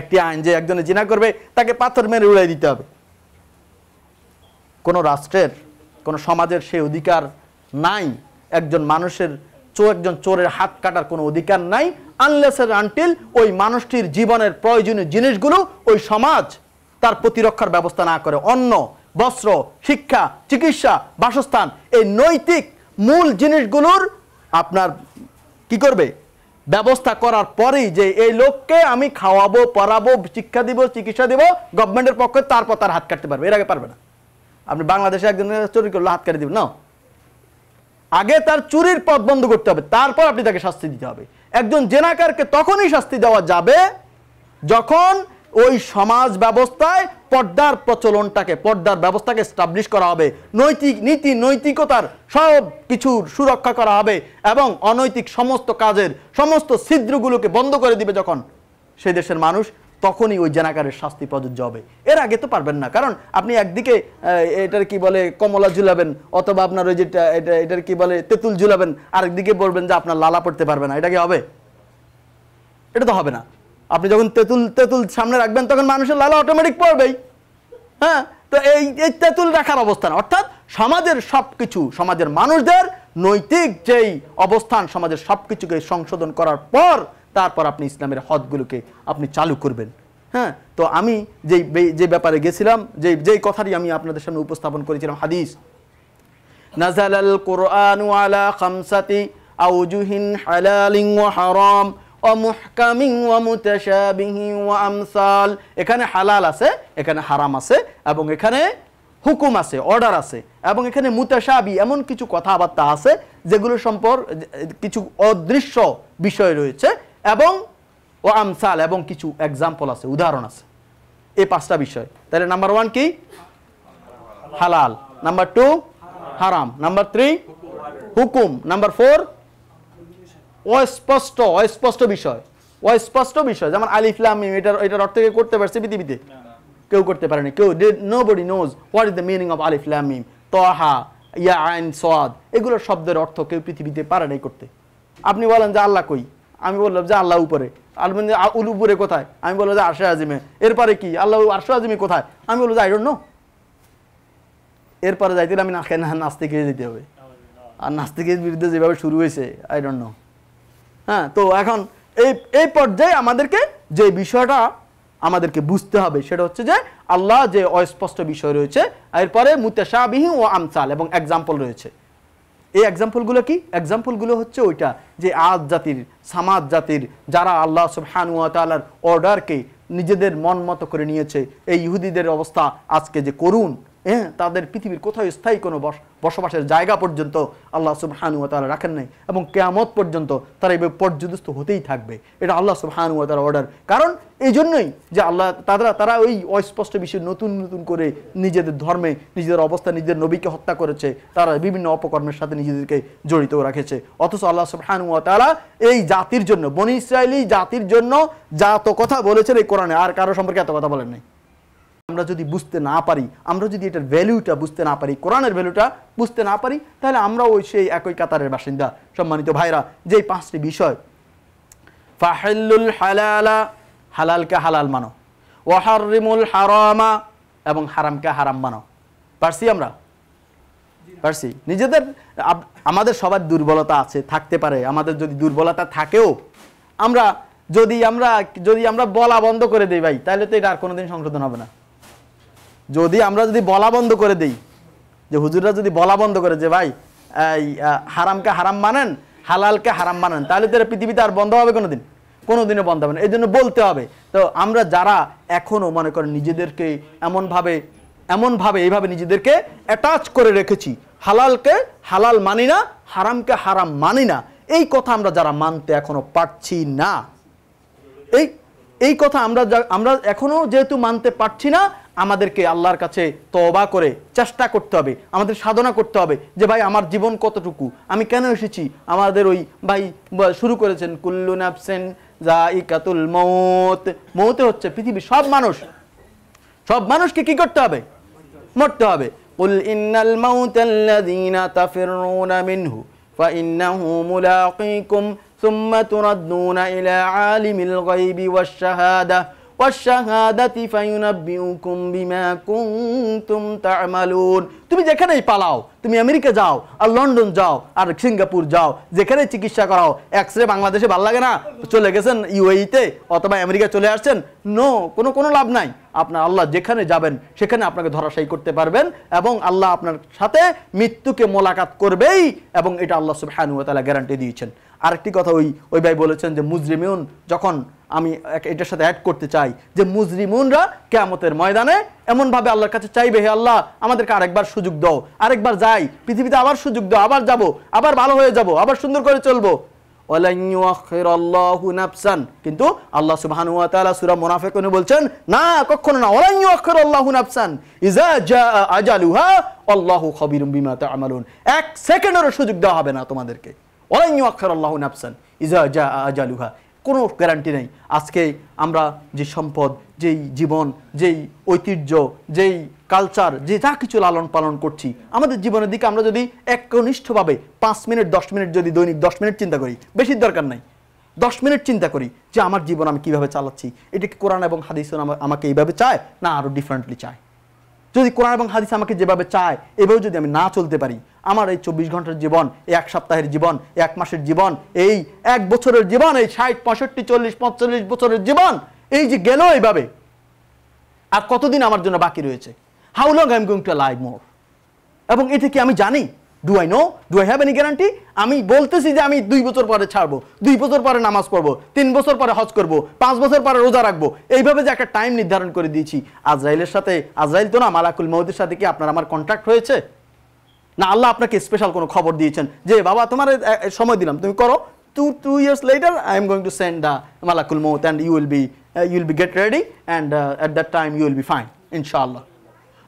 একটি আইন যে একজনে জিনা করবে তাকে পাথর মেরে উড়াই দিতে হবে কোনো রাষ্ট্রের কোনো সমাজের সেই অধিকার নাই একজন মানুষের চো একজন চোরের হাত কাটার কোনো অধিকার নাই আনলেসের আনটিল ওই মানুষটির জীবনের প্রয়োজনীয় জিনিসগুলো ওই সমাজ তার প্রতিরক্ষার ব্যবস্থা না করে অন্ন বস্ত্র শিক্ষা চিকিৎসা বাসস্থান এই নৈতিক মূল জিনিসগুলোর আপনার কি করবে ব্যবস্থা করার পরেই যে এই লোককে আমি খাওয়াবো পড়াবো শিক্ষা দিব চিকিৎসা দিব গভর্নমেন্টের পক্ষে তারপর তার হাত কাটতে পারবে এর আগে পারবে না আপনি বাংলাদেশে একজন চুরি করলে হাত কেটে দিবেন না আগে তার চুরির পথ বন্ধ করতে হবে তারপর আপনি তাকে শাস্তি দিতে হবে একজন জেনাকারকে তখনই শাস্তি দেওয়া যাবে যখন ওই সমাজ ব্যবস্থায় পর্দার প্রচলনটাকে পর্দার ব্যবস্থাকে স্টাবলিশ করা হবে নৈতিক নীতি নৈতিকতার সব কিছুর সুরক্ষা করা হবে এবং অনৈতিক সমস্ত কাজের সমস্ত ছিদ্রগুলোকে বন্ধ করে দিবে যখন সেই দেশের মানুষ তখনই ওই জেনাকারের শাস্তি প্রযোজ্য হবে এর আগে তো পারবেন না কারণ আপনি একদিকে এটার কি বলে কমলা ঝুলাবেন অথবা আপনার ওই যেটা এটা এটার কি বলে তেঁতুল ঝুলাবেন আরেকদিকে বলবেন যে আপনার লালা পড়তে পারবে না এটা কি হবে এটা তো হবে না আপনি যখন তেঁতুল তেঁতুল সামনে রাখবেন তখন মানুষের লালা অটোমেটিক পড়বেই হ্যাঁ তো এই এই তেঁতুল রাখার অবস্থান অর্থাৎ সমাজের সব কিছু সমাজের মানুষদের নৈতিক যেই অবস্থান সমাজের সব কিছুকে সংশোধন করার পর তারপর আপনি ইসলামের হদগুলোকে আপনি চালু করবেন হ্যাঁ তো আমি যেই যে ব্যাপারে গেছিলাম যে যেই কথাটি আমি আপনাদের সামনে উপস্থাপন করেছিলাম হাদিস নাজাল কোরআন আলা খামসাতি আউজুহিন হালালিং হারম হারাম আমসাল এখানে হালাল আছে এখানে হারাম আছে এবং এখানে হুকুম আছে অর্ডার আছে এবং এখানে মুতাসাবি এমন কিছু কথাবার্তা আছে যেগুলো সম্পর্ক কিছু অদৃশ্য বিষয় রয়েছে এবং ও আমসাল এবং কিছু এক্সাম্পল আছে উদাহরণ আছে এই পাঁচটা বিষয় তাহলে নাম্বার ওয়ান কি হালাল নাম্বার টু হারাম নাম্বার থ্রি হুকুম নাম্বার ফোর অস্পষ্ট অস্পষ্ট বিষয় অস্পষ্ট বিষয় যেমন আলিফলাম এটার এটার অর্থ কেউ করতে পারছে পৃথিবীতে কেউ করতে পারেনি কেউ nobody knows what is the meaning of আলিফলাম তহা ইয়া আইন সোয়াদ এগুলো শব্দের অর্থ কেউ পৃথিবীতে পারে নাই করতে আপনি বলেন যে আল্লাহ কই আমি বললাম যে আল্লাহ উপরে আলমেন মানে উল উপরে কোথায় আমি বললাম যে আরশে আজিমে এরপরে কি আল্লাহ আরশে আজিমে কোথায় আমি বললাম যে আই ডোন্ট নো এরপরে যাইতে আমি না নাস্তিক যেতে হবে আর নাস্তিকের বিরুদ্ধে যেভাবে শুরু হয়েছে আই ডোন্ট নো হ্যাঁ তো এখন এই এই পর্যায়ে আমাদেরকে যে বিষয়টা আমাদেরকে বুঝতে হবে সেটা হচ্ছে যে আল্লাহ যে অস্পষ্ট বিষয় রয়েছে এরপরে মুতেশাবিহি ও আমসাল এবং এক্সাম্পল রয়েছে এই এক্সাম্পলগুলো কি এক্সাম্পলগুলো হচ্ছে ওইটা যে আজ জাতির সামাজ জাতির যারা আল্লাহ সব সুবহানুয়াতালার অর্ডারকে নিজেদের মন মতো করে নিয়েছে এই ইহুদিদের অবস্থা আজকে যে করুন হ্যাঁ তাদের পৃথিবীর কোথাও স্থায়ী কোনো বসবাসের জায়গা পর্যন্ত আল্লাহ সুবহানুয়া তারা রাখেন নাই এবং কেয়ামত পর্যন্ত তারা এভাবে পর্যদস্ত হতেই থাকবে এটা আল্লাহ সুবহানুয়া তারা অর্ডার কারণ এই জন্যই যে আল্লাহ তারা তারা ওই অস্পষ্ট বিষয়ে নতুন নতুন করে নিজেদের ধর্মে নিজেদের অবস্থা নিজেদের নবীকে হত্যা করেছে তারা বিভিন্ন অপকর্মের সাথে নিজেদেরকে জড়িত রাখেছে অথচ আল্লাহ সুবহানুয়া তারা এই জাতির জন্য বনি ইসরায়েলি জাতির জন্য যা তো কথা বলেছেন এই কোরআনে আর কারো সম্পর্কে এত কথা বলেন নাই আমরা যদি বুঝতে না পারি আমরা যদি এটার ভ্যালুটা বুঝতে না পারি কোরআনের ভ্যালুটা বুঝতে না পারি তাহলে আমরা ওই সেই একই কাতারের বাসিন্দা সম্মানিত ভাইরা যেই পাঁচটি বিষয় ফাহেল্লুল হালালা হালালকে হালাল মানো ওয়াহারিমুল হারামা এবং হারামকে হারাম মানো পারছি আমরা পারছি নিজেদের আমাদের সবার দুর্বলতা আছে থাকতে পারে আমাদের যদি দুর্বলতা থাকেও আমরা যদি আমরা যদি আমরা বলা বন্ধ করে দিই ভাই তাহলে তো এটা আর কোনোদিন সংশোধন হবে না যদি আমরা যদি বলা বন্ধ করে দিই যে হুজুররা যদি বলা বন্ধ করে যে ভাই হারামকে হারাম মানেন হালালকে হারাম মানেন তাহলে তো পৃথিবীতে আর বন্ধ হবে কোনো দিন কোনো দিনও বন্ধ হবে না এই জন্য বলতে হবে তো আমরা যারা এখনও মনে করেন নিজেদেরকে এমনভাবে এমনভাবে এইভাবে নিজেদেরকে অ্যাটাচ করে রেখেছি হালালকে হালাল মানি না হারামকে হারাম মানি না এই কথা আমরা যারা মানতে এখনও পারছি না এই এই কথা আমরা আমরা এখনও যেহেতু মানতে পারছি না আমাদেরকে আল্লাহর কাছে তবা করে চেষ্টা করতে হবে আমাদের সাধনা করতে হবে যে ভাই আমার জীবন কতটুকু আমি কেন এসেছি আমাদের ওই ভাই শুরু করেছেন কুল্লু নাফসেন যা ইকাতুল মৌত মৌতে হচ্ছে পৃথিবীর সব মানুষ সব মানুষকে কি করতে হবে মরতে হবে قل إن الموت الذين تفرون منه فإنه ملاقيكم ثم تردون إلى عالم الغيب والشهادة ওয়াশাহাদাতি ফায়ুনাব্বিউকুম বিমা কুনতুম তুমি যেখানেই পালাও তুমি আমেরিকা যাও আর লন্ডন যাও আর সিঙ্গাপুর যাও যেখানে চিকিৎসা করাও এক্সরে বাংলাদেশে ভাল লাগে না চলে গেছেন ইউএইতে অথবা আমেরিকা চলে আসছেন নো কোনো কোনো লাভ নাই আপনার আল্লাহ যেখানে যাবেন সেখানে আপনাকে ধরাশায়ী করতে পারবেন এবং আল্লাহ আপনার সাথে মৃত্যুকে মোলাকাত করবেই এবং এটা আল্লাহ সুবহানাহু ওয়া তাআলা গ্যারান্টি দিয়েছেন আরেকটি কথা ওই ওই ভাই বলেছেন যে মুজরিমিউন যখন আমি এটার সাথে অ্যাড করতে চাই যে মুজরিমুনরা কেয়ামতের ময়দানে এমনভাবে আল্লাহর কাছে চাইবে হে আল্লাহ আমাদেরকে আরেকবার সুযোগ দাও আরেকবার যাই পৃথিবীতে আবার সুযোগ দাও আবার যাব আবার ভালো হয়ে যাব আবার সুন্দর করে চলবো কিন্তু আল্লাহ সুবহান ওয়া তাআলা সূরা মুনাফিকুনে বলছেন না কখনো না অলাইনু ইউআখির আল্লাহু নাফসান ইযা জা আজালুহা আল্লাহু খাবীরুম বিমা তা'মালুন এক সেকেন্ডেরও সুযোগ দেওয়া হবে না তোমাদেরকে অলাইনু ইউআখির আল্লাহু নাফসান ইযা জা আজালুহা কোনো গ্যারান্টি নেই আজকে আমরা যে সম্পদ যেই জীবন যেই ঐতিহ্য যেই কালচার যে যা কিছু লালন পালন করছি আমাদের জীবনের দিকে আমরা যদি একনিষ্ঠভাবে পাঁচ মিনিট দশ মিনিট যদি দৈনিক দশ মিনিট চিন্তা করি বেশি দরকার নাই দশ মিনিট চিন্তা করি যে আমার জীবন আমি কিভাবে চালাচ্ছি এটা কি কোরআন এবং হাদিস আমাকে এইভাবে চায় না আরও ডিফারেন্টলি চায় যদি কোরআন এবং হাদিস আমাকে যেভাবে চায় এভাবে যদি আমি না চলতে পারি আমার এই চব্বিশ ঘন্টার জীবন এই এক সপ্তাহের জীবন এক মাসের জীবন এই এক বছরের জীবন এই ষাট পঁয়ষট্টি চল্লিশ পঁয়তাল্লিশ বছরের জীবন এই যে গেল এইভাবে আর কতদিন আমার জন্য বাকি রয়েছে how long I am going to live more এবং এটা কি আমি জানি do I know do I have any guarantee আমি বলতেছি যে আমি দুই বছর পরে ছাড়বো দুই বছর পরে নামাজ পড়বো তিন বছর পরে হজ করব পাঁচ বছর পরে রোজা রাখবো এইভাবে যে একটা টাইম নির্ধারণ করে দিয়েছি আজরাইলের সাথে আজরাইল তো না মালাকুল মহদের সাথে কি আপনার আমার কন্ট্যাক্ট হয়েছে না আল্লাহ আপনাকে স্পেশাল কোনো খবর দিয়েছেন যে বাবা তোমার সময় দিলাম তুমি করো two two years later I am going to send the মালাকুল মৌত and you will be you will be get ready and at that time you will be fine ইনশাআল্লাহ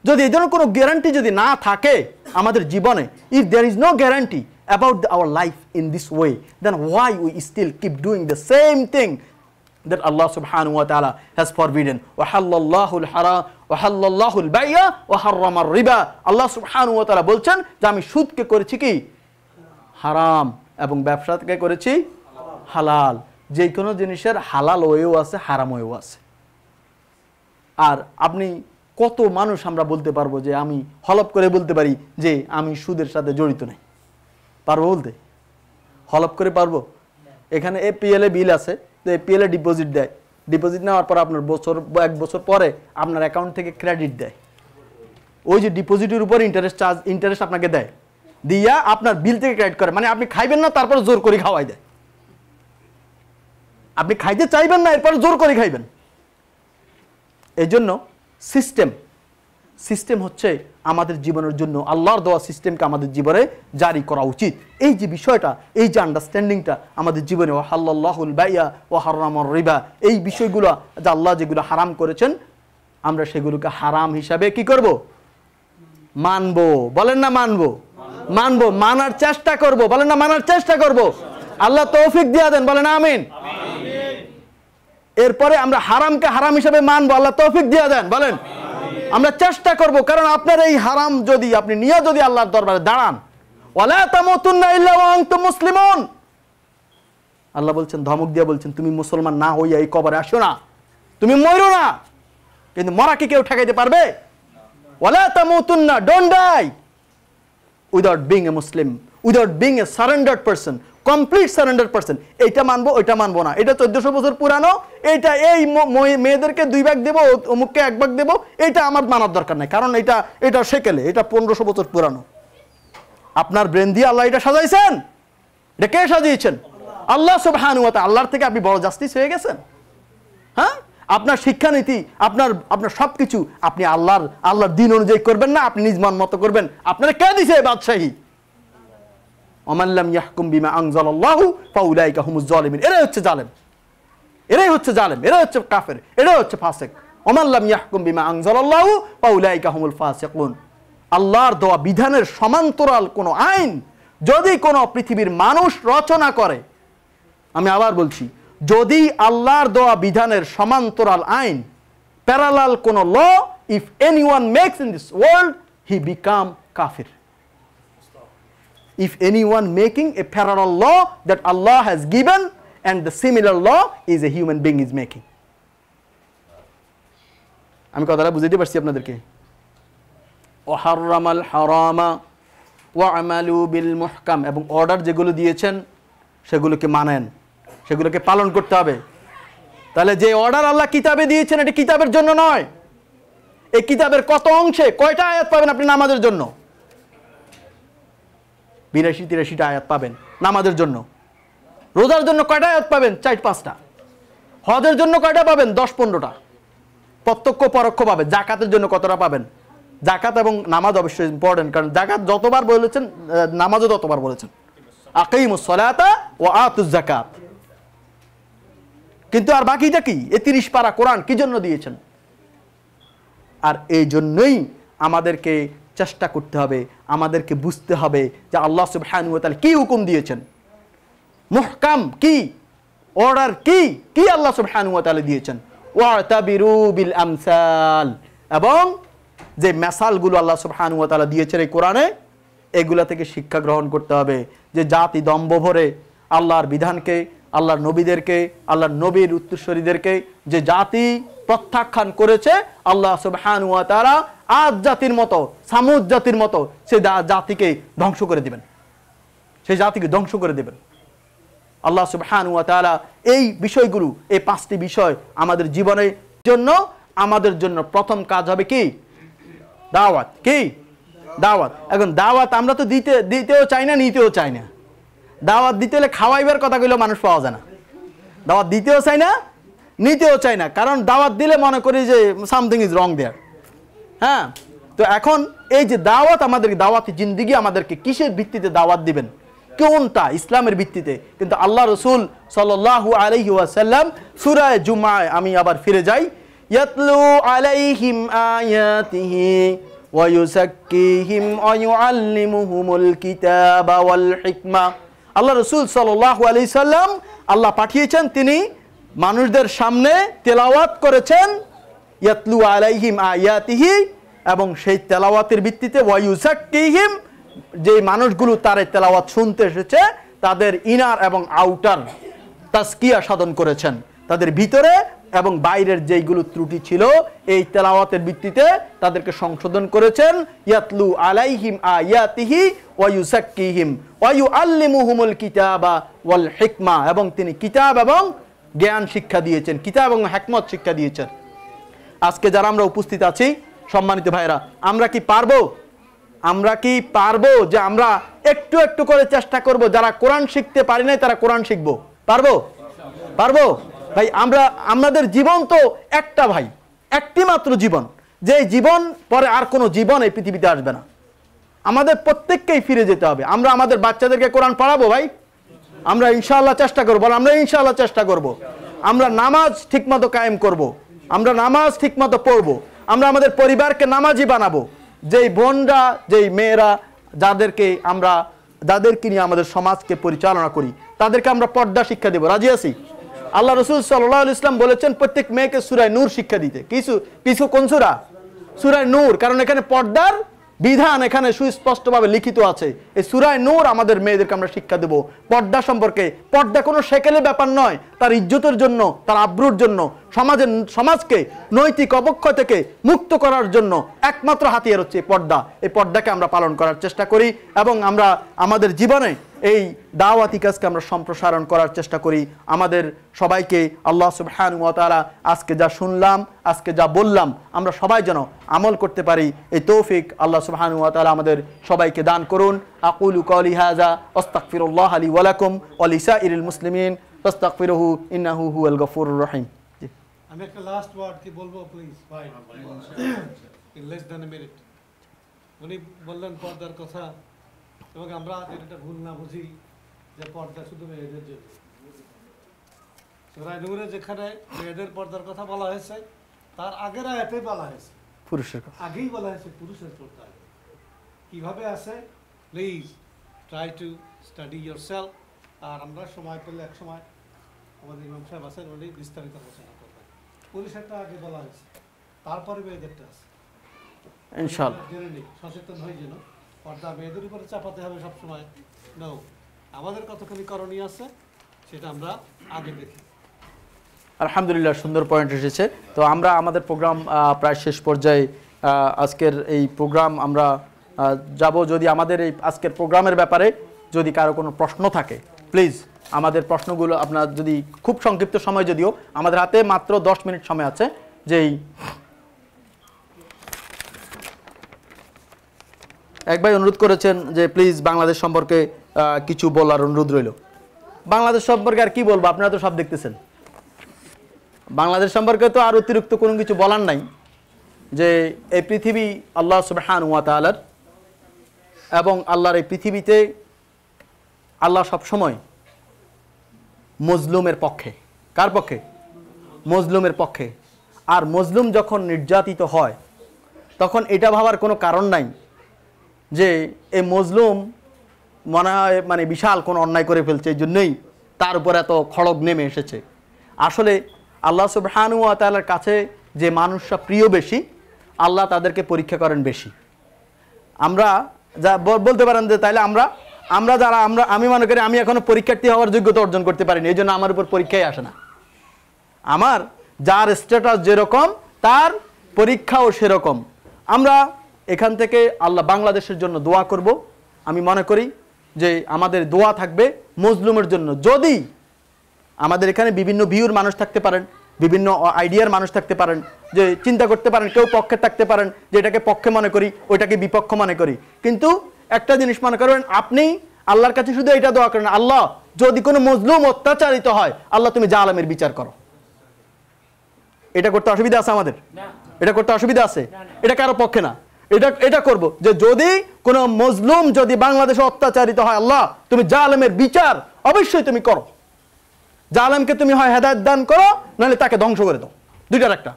যদি এই ধরনের কোনো গ্যারান্টি যদি না থাকে আমাদের জীবনে if there is no guarantee about our life in this way then why we still keep doing the same thing that Allah Allah ওয়া তালা হ্যাজ ফর বিডেন وَحَلَّ اللَّهُ হারা ওহাল্লাহুল বাইয়া ও হার্রামার রিবা আল্লাহ ও তারা বলছেন যে আমি সুদকে করেছি কি হারাম এবং ব্যবসাকে করেছি হালাল যে কোনো জিনিসের হালাল ওয়েও আছে হারাম ওয়েও আছে আর আপনি কত মানুষ আমরা বলতে পারবো যে আমি হলপ করে বলতে পারি যে আমি সুদের সাথে জড়িত নাই পারবো বলতে হলপ করে পারবো এখানে এপিএলে বিল আছে তো এপিএলে ডিপোজিট দেয় ডিপোজিট নেওয়ার পর আপনার বছর এক বছর পরে আপনার অ্যাকাউন্ট থেকে ক্রেডিট দেয় ওই যে ডিপোজিটের উপর ইন্টারেস্ট চার্জ ইন্টারেস্ট আপনাকে দেয় দিয়া আপনার বিল থেকে ক্রেডিট করে মানে আপনি খাইবেন না তারপর জোর করে খাওয়াই দেয় আপনি খাইতে চাইবেন না এরপর জোর করে খাইবেন এই জন্য সিস্টেম সিস্টেম হচ্ছে আমাদের জীবনের জন্য আল্লাহর দেওয়া সিস্টেমকে আমাদের জীবনে জারি করা উচিত এই যে বিষয়টা এই যে আন্ডারস্ট্যান্ডিংটা আমাদের জীবনে ও হাল্লাহুল বাইয়া ও হারামর রিবা এই বিষয়গুলো যে আল্লাহ যেগুলো হারাম করেছেন আমরা সেগুলোকে হারাম হিসাবে কি করব মানব বলেন না মানব মানব মানার চেষ্টা করব বলেন না মানার চেষ্টা করব আল্লাহ তৌফিক দিয়া দেন বলেন আমিন এরপরে আমরা হারামকে হারাম হিসাবে মানবো আল্লাহ তৌফিক দিয়া দেন বলেন আমরা চেষ্টা করব কারণ আপনার এই হারাম যদি আপনি নিয়ে যদি আল্লাহর দরবারে দাঁড়ান মুসলিমন আল্লাহ বলছেন ধমক দিয়ে বলছেন তুমি মুসলমান না হইয়া এই কবরে আসো না তুমি মরো না কিন্তু মরা কি কেউ ঠেকাইতে পারবে ওয়ালা তামুতুন্না don't die without being a Muslim without being a surrendered person complete surrender person এইটা মানবো ওইটা মানবো না এটা চোদ্দশো বছর পুরানো এটা এই মেয়েদেরকে দুই ভাগ দেবো অমুককে এক ভাগ দেবো এটা আমার মানার দরকার নাই কারণ এটা এটা সেকেলে এটা পনেরোশো বছর পুরানো আপনার ব্রেন দিয়ে আল্লাহ এটা সাজাইছেন এটা কে সাজিয়েছেন আল্লাহ সব হানুয়াত আল্লাহর থেকে আপনি বড় জাস্তি হয়ে গেছেন হ্যাঁ আপনার শিক্ষানীতি আপনার আপনার সব কিছু আপনি আল্লাহর আল্লাহর দিন অনুযায়ী করবেন না আপনি নিজ মন মতো করবেন আপনারা কে দিছে বাদশাহী অমাল্লাম ইয়াহকুম বিমা আংজাল্লাহু ফাউলাই কাহুমুজ জালিমিন এরাই হচ্ছে জালেম এরাই হচ্ছে জালেম এরাই হচ্ছে কাফের এরাই হচ্ছে ফাসেক অমাল্লাম ইয়াহকুম বিমা আংজাল্লাহু ফাউলাই কাহুমুল ফাসেকুন আল্লাহর দেওয়া বিধানের সমান্তরাল কোনো আইন যদি কোনো পৃথিবীর মানুষ রচনা করে আমি আবার বলছি যদি আল্লাহর দেওয়া বিধানের সমান্তরাল আইন প্যারালাল কোনো law if anyone makes in this world he become কাফির if anyone making a parallel law that Allah has given and the similar law is a human being is making আমি কথাটা দিতে পারছি আপনাদেরকে ওহারামাল হারামা ওয়ামালু বিল মুহকাম এবং order যেগুলো দিয়েছেন সেগুলোকে মানেন সেগুলোকে পালন করতে হবে তাহলে যে অর্ডার আল্লাহ কিতাবে দিয়েছেন এটা কিতাবের জন্য নয় এই কিতাবের কত অংশে কয়টা আয়াত পাবেন আপনি নামাজের জন্য বিরাশি তিরাশিটা আয়াত পাবেন নামাজের জন্য রোজার জন্য কয়টা আয়াত পাবেন চার পাঁচটা হজের জন্য কয়টা পাবেন দশ পনেরোটা প্রত্যক্ষ পরোক্ষ পাবে জাকাতের জন্য কতটা পাবেন জাকাত এবং নামাজ অবশ্যই ইম্পর্টেন্ট কারণ জাকাত যতবার বলেছেন নামাজও ততবার বলেছেন আকিম সলাতা ও আতুজ জাকাত কিন্তু আর বাকিটা কি এ তিরিশ পারা কোরআন কি জন্য দিয়েছেন আর এই জন্যই আমাদেরকে চেষ্টা করতে হবে আমাদেরকে বুঝতে হবে যে আল্লাহ সুবাহানুতাল কি হুকুম দিয়েছেন মুহকাম কি অর্ডার কি কি আল্লাহ সুবাহানুতালে দিয়েছেন ওয়াতাবিরু বিল আমসাল এবং যে মেসালগুলো আল্লাহ সুবাহানুতালা দিয়েছেন এই কোরআনে এগুলা থেকে শিক্ষা গ্রহণ করতে হবে যে জাতি দম্ভ ভরে আল্লাহর বিধানকে আল্লাহর নবীদেরকে আল্লাহর নবীর উত্তরস্বরীদেরকে যে জাতি প্রত্যাখ্যান করেছে আল্লাহ সুবহান ওয়া তারা আজ জাতির মতো সামুদ জাতির মতো সে জাতিকে ধ্বংস করে দিবেন সেই জাতিকে ধ্বংস করে দেবেন আল্লাহ সুবহান ওয়া তারা এই বিষয়গুলো এই পাঁচটি বিষয় আমাদের জীবনের জন্য আমাদের জন্য প্রথম কাজ হবে কি দাওয়াত কি দাওয়াত এখন দাওয়াত আমরা তো দিতে দিতেও চাই না নিতেও চাই না দাওয়াত দিতে হলে খাওয়াইবার কথা মানুষ পাওয়া যায় না দাওয়াত দিতেও চাই না নিতেও চাই না কারণ দাওয়াত দিলে মনে করি যে সামথিং ইজ রং দেয়ার হ্যাঁ তো এখন এই যে দাওয়াত আমাদের দাওয়াতি জিন্দিগি আমাদেরকে কিসের ভিত্তিতে দাওয়াত দিবেন কোনটা ইসলামের ভিত্তিতে কিন্তু আল্লাহ রসুল সাল্লু আলহি ওয়াসাল্লাম সুরায় জুমায় আমি আবার ফিরে যাই ইয়াতলু আলাইহিম আয়াতিহি ويزكيهم ويعلمهم الكتاب والحكمة আল্লাহ রসুল সাল্লাহ আলি সাল্লাম আল্লাহ পাঠিয়েছেন তিনি মানুষদের সামনে তেলাওয়াত করেছেন ইয়াতলু আলাইহিম আয়াতিহি এবং সেই তেলাওয়াতের ভিত্তিতে ওয়াইউসাকিহিম যে মানুষগুলো তার তেলাওয়াত শুনতে এসেছে তাদের ইনার এবং আউটার তাস্কিয়া সাধন করেছেন তাদের ভিতরে এবং বাইরের যেইগুলো ত্রুটি ছিল এই তেলাওয়াতের ভিত্তিতে তাদেরকে সংশোধন করেছেন ইয়াতলু আলাইহিম আয়াতিহি ওয়াইউসাকিহিম ওয়াইউ আল্লিমুহুমুল কিতাবা ওয়াল হিকমা এবং তিনি কিতাব এবং জ্ঞান শিক্ষা দিয়েছেন কিতাব এবং হ্যাকমত শিক্ষা দিয়েছেন আজকে যারা আমরা উপস্থিত আছি সম্মানিত ভাইরা আমরা কি পারবো আমরা কি পারবো যে আমরা একটু একটু করে চেষ্টা করব যারা কোরআন শিখতে পারি নাই তারা কোরআন শিখবো পারবো পারবো ভাই আমরা আমাদের জীবন তো একটা ভাই একটি মাত্র জীবন যে জীবন পরে আর কোনো জীবন এই পৃথিবীতে আসবে না আমাদের প্রত্যেককেই ফিরে যেতে হবে আমরা আমাদের বাচ্চাদেরকে কোরআন পড়াবো ভাই আমরা ইনশাল্লাহ চেষ্টা করবো আমরা ইনশাআল্লাহ চেষ্টা করব। আমরা নামাজ ঠিকমতো কায়েম করব। আমরা নামাজ ঠিকমতো পড়ব আমরা আমাদের পরিবারকে নামাজি বানাবো যেই বোনরা যেই মেয়েরা যাদেরকে আমরা যাদেরকে নিয়ে আমাদের সমাজকে পরিচালনা করি তাদেরকে আমরা পর্দা শিক্ষা দেবো রাজি আছি আল্লাহ রসুল সাল্লাহ ইসলাম বলেছেন প্রত্যেক মেয়েকে সুরায় নূর শিক্ষা দিতে কিছু কিছু কোন সুরা সুরায় নূর কারণ এখানে পর্দার বিধান এখানে সুস্পষ্টভাবে লিখিত আছে এই সুরায় নূর আমাদের মেয়েদেরকে আমরা শিক্ষা দেব পর্দা সম্পর্কে পর্দা কোনো সেকেলে ব্যাপার নয় তার ইজ্জতের জন্য তার আব্রুর জন্য সমাজের সমাজকে নৈতিক অবক্ষয় থেকে মুক্ত করার জন্য একমাত্র হাতিয়ার হচ্ছে পর্দা এই পর্দাকে আমরা পালন করার চেষ্টা করি এবং আমরা আমাদের জীবনে এই দাওয়াতি কাজকে আমরা সম্প্রসারণ করার চেষ্টা করি আমাদের সবাইকে আল্লাহ সুবহান তারা আজকে যা শুনলাম আজকে যা বললাম আমরা সবাই যেন আমল করতে পারি এই তৌফিক আল্লাহ সুবহান তালা আমাদের সবাইকে দান করুন আকুল কলি হাজা ওস্তাকফিরুল্লাহ আলী ওয়ালাকুম অলিসা ইরুল মুসলিমিন ফাস্তাগফিরহু ইন্নাহু হুয়াল গফুরুর রহিম আমি একটা লাস্ট ওয়ার্ড কি বলবো প্লিজ ভাই ইন লেস দ্যান মিনিট উনি বললেন পর্দার কথা এবং আমরা এটা ভুল না বুঝি যে পর্দা শুধু মেয়েদের জন্য সুরায় নূরে যেখানে মেয়েদের পর্দার কথা বলা হয়েছে তার আগের আয়াতে বলা হয়েছে পুরুষের আগেই বলা হয়েছে পুরুষের পর্দা কিভাবে আছে please try to study yourself আর আমরা সময় পেলে এক সময় আমাদের ইমাম সাহেব আছেন উনি বিস্তারিত আলোচনা করবেন পুলিশ একটা আগে বলা হয়েছে তারপরে মেয়েদেরটা আছে সচেতন হয়ে যেন পর্দা মেয়েদের উপরে চাপাতে হবে সবসময় নো আমাদের কতখানি করণীয় আছে সেটা আমরা আগে দেখি আলহামদুলিল্লাহ সুন্দর পয়েন্ট এসেছে তো আমরা আমাদের প্রোগ্রাম প্রায় শেষ পর্যায়ে আজকের এই প্রোগ্রাম আমরা যাব যদি আমাদের এই আজকের প্রোগ্রামের ব্যাপারে যদি কারো কোনো প্রশ্ন থাকে প্লিজ আমাদের প্রশ্নগুলো আপনার যদি খুব সংক্ষিপ্ত সময় যদিও আমাদের হাতে মাত্র দশ মিনিট সময় আছে যেই এক ভাই অনুরোধ করেছেন যে প্লিজ বাংলাদেশ সম্পর্কে কিছু বলার অনুরোধ রইল বাংলাদেশ সম্পর্কে আর কি বলবো আপনারা তো সব দেখতেছেন বাংলাদেশ সম্পর্কে তো আর অতিরিক্ত কোনো কিছু বলার নাই যে এই পৃথিবী আল্লাহ সুবাহান ওয়াতালার এবং আল্লাহর এই পৃথিবীতে আল্লাহ সবসময় মজলুমের পক্ষে কার পক্ষে মজলুমের পক্ষে আর মজলুম যখন নির্যাতিত হয় তখন এটা ভাবার কোনো কারণ নাই যে এ মজলুম মনে হয় মানে বিশাল কোনো অন্যায় করে ফেলছে এই জন্যই তার উপর এত খড়গ নেমে এসেছে আসলে আল্লাহ সুবহানুয়া তালার কাছে যে মানুষরা প্রিয় বেশি আল্লাহ তাদেরকে পরীক্ষা করেন বেশি আমরা যা বলতে পারেন যে তাইলে আমরা আমরা যারা আমরা আমি মনে করি আমি এখনো পরীক্ষার্থী হওয়ার যোগ্যতা অর্জন করতে পারিনি এই জন্য আমার উপর পরীক্ষায় আসে না আমার যার স্ট্যাটাস যেরকম তার পরীক্ষাও সেরকম আমরা এখান থেকে আল্লাহ বাংলাদেশের জন্য দোয়া করব আমি মনে করি যে আমাদের দোয়া থাকবে মজলুমের জন্য যদি আমাদের এখানে বিভিন্ন ভিউর মানুষ থাকতে পারেন বিভিন্ন আইডিয়ার মানুষ থাকতে পারেন যে চিন্তা করতে পারেন কেউ পক্ষে থাকতে পারেন যে এটাকে পক্ষে মনে করি ওইটাকে বিপক্ষ মনে করি কিন্তু একটা জিনিস মনে করেন আপনি আল্লাহর কাছে শুধু এটা দোয়া করেন আল্লাহ যদি কোনো মজলুম অত্যাচারিত হয় আল্লাহ তুমি জালামের বিচার করো এটা করতে অসুবিধা আছে আমাদের এটা করতে অসুবিধা আছে এটা কারো পক্ষে না এটা এটা করব যে যদি কোনো মজলুম যদি বাংলাদেশে অত্যাচারিত হয় আল্লাহ তুমি জালেমের বিচার অবশ্যই তুমি করো জালেমকে তুমি হয় হেদায়ত দান করো নাহলে তাকে ধ্বংস করে দাও দুইটার একটা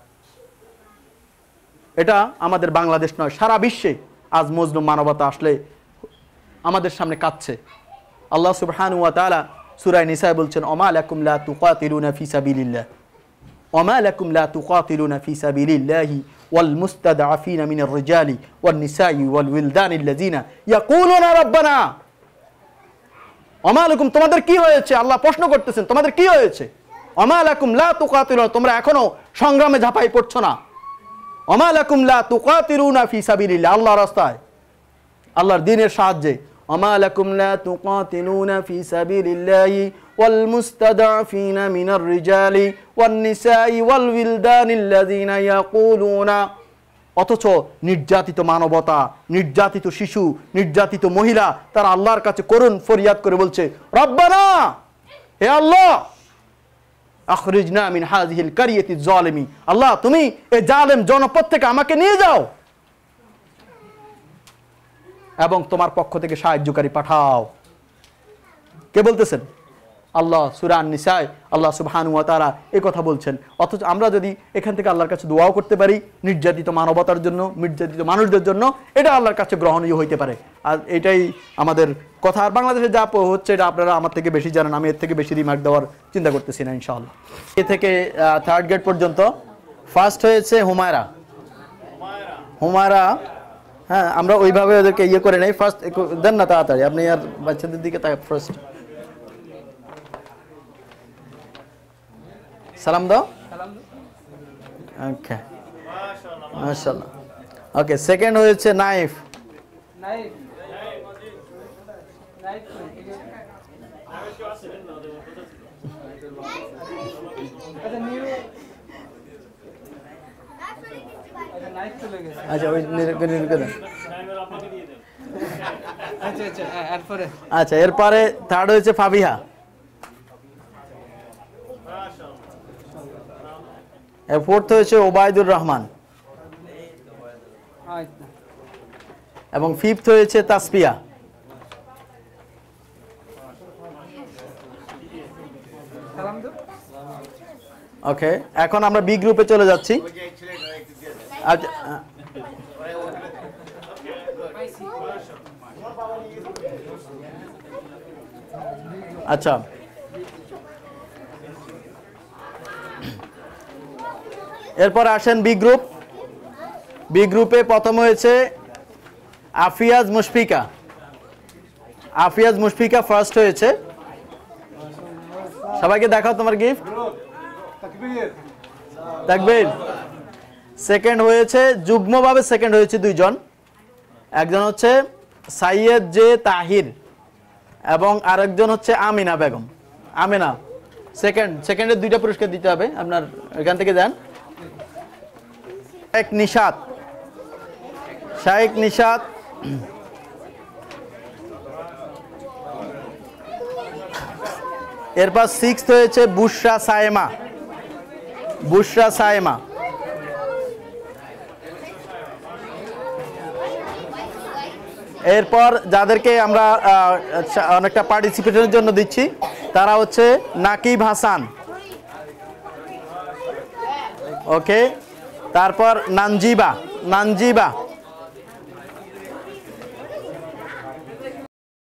এটা আমাদের বাংলাদেশ নয় সারা বিশ্বে আজ মজলুম মানবতা আসলে আমাদের সামনে কাঁদছে আল্লাহ সুবহান ওয়া তালা সুরায় নিসায় বলছেন অমাল আকুমলা তুকা তিরুনা ফিসাবিল্লা অমাল আকুমলা তুকা তিরুনা ফিসাবিল্লাহি ওয়াল মুস্তাদা আফিনা মিনার রিজালি ওয়াল নিসাই ওয়াল উইলদান ইল্লাজিনা ইয়াকুলুনা রাব্বানা অমালাকুম তোমাদের কি হয়েছে আল্লাহ প্রশ্ন করতেছেন তোমাদের কি হয়েছে অমালাকুম লা তুকাতিলুনা তোমরা এখনো সংগ্রামে ঝাঁপাই পড়ছো না অমালাকুম লা তুকাতিলুনা ফি সাবিলিল্লাহ আল্লাহর রাস্তায় আল্লাহর দ্বীনের সাহায্যে وما لكم لا تقاتلون في سبيل الله والمستضعفين من الرجال والنساء والولدان الذين يقولون অথচ নির্যাতিত মানবতা নির্যাতিত শিশু নির্যাতিত মহিলা তারা আল্লাহর কাছে করুন ফরিয়াদ করে বলছে রব্বানা হে আল্লাহ আখরিজনা মিন হাজিহিল কারিয়েতি জলেমি আল্লাহ তুমি এ জালেম জনপদ থেকে আমাকে নিয়ে যাও এবং তোমার পক্ষ থেকে সাহায্যকারী পাঠাও কে বলতেছেন আল্লাহ সুরান নিসায় আল্লাহ সুবাহানুয়া তারা এ কথা বলছেন অথচ আমরা যদি এখান থেকে আল্লাহর কাছে দোয়াও করতে পারি নির্যাতিত মানবতার জন্য নির্যাতিত মানুষদের জন্য এটা আল্লাহর কাছে গ্রহণীয় হইতে পারে আর এটাই আমাদের কথা আর বাংলাদেশে যা হচ্ছে এটা আপনারা আমার থেকে বেশি জানেন আমি এর থেকে বেশি রিমার্ক দেওয়ার চিন্তা করতেছি না ইনশাআল্লাহ এ থেকে থার্ড গ্রেড পর্যন্ত ফার্স্ট হয়েছে হুমায়রা হুমায়রা হ্যাঁ আমরা ওইভাবে ওদেরকে ইয়ে করে নেই ফার্স্ট দেন না তাড়াতাড়ি আপনি আর বাচ্চাদের দিকে তাই ফার্স্ট সালাম দাও ওকে মাশাআল্লাহ ওকে সেকেন্ড হয়েছে নাইফ নাইফ নাইফ আচ্ছা, আচ্ছা আচ্ছা এরপরে থার্ড আচ্ছা, হয়েছে ফাবিহা ফোর্থ হয়েছে ওবায়দুর রহমান আচ্ছা। এবং ফিফথ হয়েছে তাসপিয়া ওকে এখন আমরা বি গ্রুপে চলে যাচ্ছি আচ্ছা আচ্ছা এরপর আসেন বি গ্রুপ বি গ্রুপে প্রথম হয়েছে আফিয়াজ মুশফিকা আফিয়াজ মুশফিকা ফার্স্ট হয়েছে সবাইকে দেখাও তোমার গিফট তাকবীর তাকবীর সেকেন্ড হয়েছে যুগ্মভাবে সেকেন্ড হয়েছে দুইজন একজন হচ্ছে সাইয়েদ জে তাহির এবং আরেকজন হচ্ছে আমিনা বেগম আমিনা সেকেন্ড সেকেন্ডের দুইটা পুরস্কার দিতে হবে আপনার এখান থেকে যান এক নিষাদ শাহেক নিষাদ এরপর সিক্স হয়েছে বুসরা সায়েমা বুসরা সায়েমা এরপর যাদেরকে আমরা অনেকটা পার্টিসিপেশনের জন্য দিচ্ছি তারা হচ্ছে নাকিব হাসান ওকে তারপর নানজিবা নানজিবা